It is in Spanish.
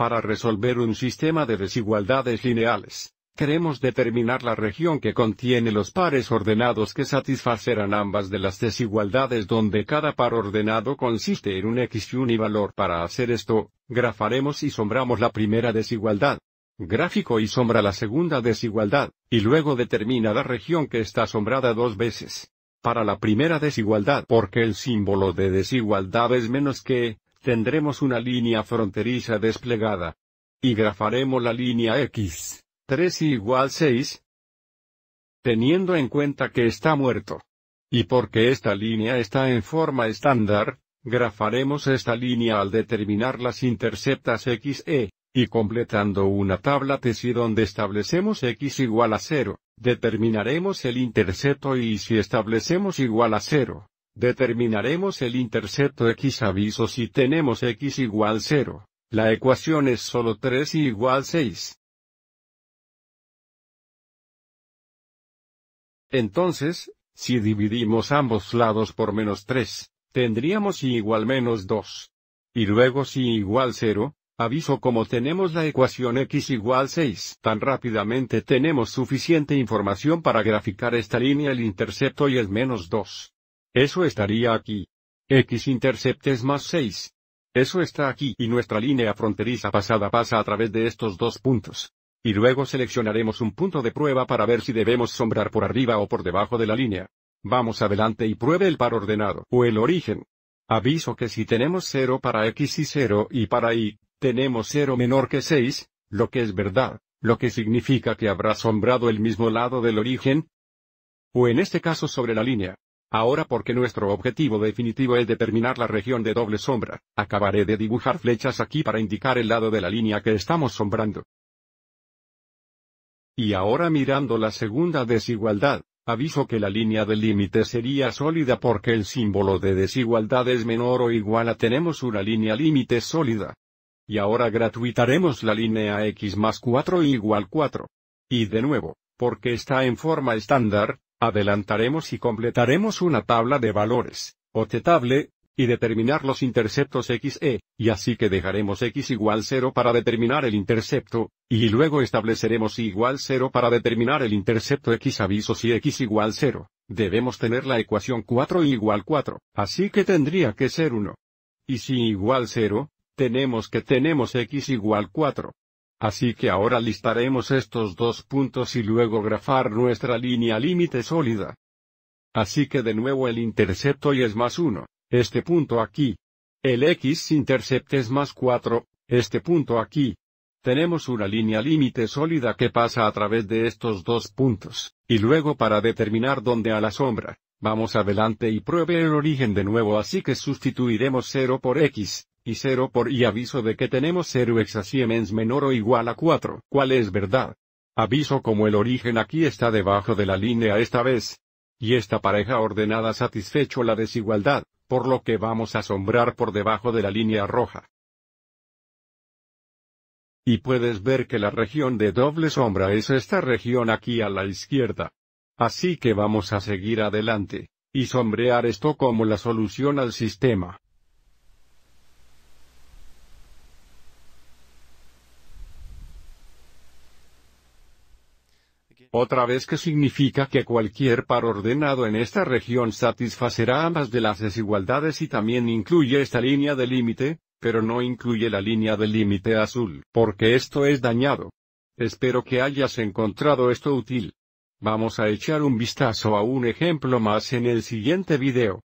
Para resolver un sistema de desigualdades lineales, queremos determinar la región que contiene los pares ordenados que satisfacerán ambas de las desigualdades donde cada par ordenado consiste en un x y un y valor. Para hacer esto, grafaremos y sombramos la primera desigualdad. Gráfico y sombra la segunda desigualdad, y luego determina la región que está sombrada dos veces. Para la primera desigualdad, porque el símbolo de desigualdad es menos que, tendremos una línea fronteriza desplegada. Y grafaremos la línea x, 3 igual 6, teniendo en cuenta que está muerto. Y porque esta línea está en forma estándar, grafaremos esta línea al determinar las interceptas X e, y completando una tabla si donde establecemos X igual a 0, determinaremos el intercepto y si establecemos igual a 0, Determinaremos el intercepto x aviso si tenemos x igual 0. La ecuación es solo 3 y igual 6. Entonces, si dividimos ambos lados por menos 3, tendríamos y igual menos 2. Y luego si igual 0, aviso como tenemos la ecuación x igual 6. Tan rápidamente tenemos suficiente información para graficar esta línea el intercepto y es menos 2. Eso estaría aquí. X interceptes más 6. Eso está aquí y nuestra línea fronteriza pasada pasa a través de estos dos puntos. Y luego seleccionaremos un punto de prueba para ver si debemos sombrar por arriba o por debajo de la línea. Vamos adelante y pruebe el par ordenado o el origen. Aviso que si tenemos 0 para x y 0 y para y, tenemos 0 menor que 6, lo que es verdad, lo que significa que habrá sombrado el mismo lado del origen, o en este caso sobre la línea. Ahora porque nuestro objetivo definitivo es determinar la región de doble sombra, acabaré de dibujar flechas aquí para indicar el lado de la línea que estamos sombrando. Y ahora mirando la segunda desigualdad, aviso que la línea del límite sería sólida porque el símbolo de desigualdad es menor o igual a tenemos una línea límite sólida. Y ahora gratuitaremos la línea x más 4 igual 4. Y de nuevo, porque está en forma estándar, Adelantaremos y completaremos una tabla de valores, o T-table, y determinar los interceptos XE, y así que dejaremos X igual 0 para determinar el intercepto, y luego estableceremos Y igual 0 para determinar el intercepto X aviso si X igual 0. Debemos tener la ecuación 4 igual 4, así que tendría que ser 1. Y si igual 0, tenemos que tenemos X igual 4. Así que ahora listaremos estos dos puntos y luego grafar nuestra línea límite sólida. Así que de nuevo el intercepto y es más 1, este punto aquí. El x-intercept es más 4, este punto aquí. Tenemos una línea límite sólida que pasa a través de estos dos puntos, y luego para determinar dónde a la sombra, vamos adelante y pruebe el origen de nuevo así que sustituiremos 0 por x, y 0 por y aviso de que tenemos 0 hexasiemens menor o igual a 4, cuál es verdad. Aviso como el origen aquí está debajo de la línea esta vez. Y esta pareja ordenada satisfecho la desigualdad, por lo que vamos a sombrar por debajo de la línea roja. Y puedes ver que la región de doble sombra es esta región aquí a la izquierda. Así que vamos a seguir adelante, y sombrear esto como la solución al sistema. otra vez que significa que cualquier par ordenado en esta región satisfacerá ambas de las desigualdades y también incluye esta línea de límite, pero no incluye la línea de límite azul, porque esto es dañado. Espero que hayas encontrado esto útil. Vamos a echar un vistazo a un ejemplo más en el siguiente video.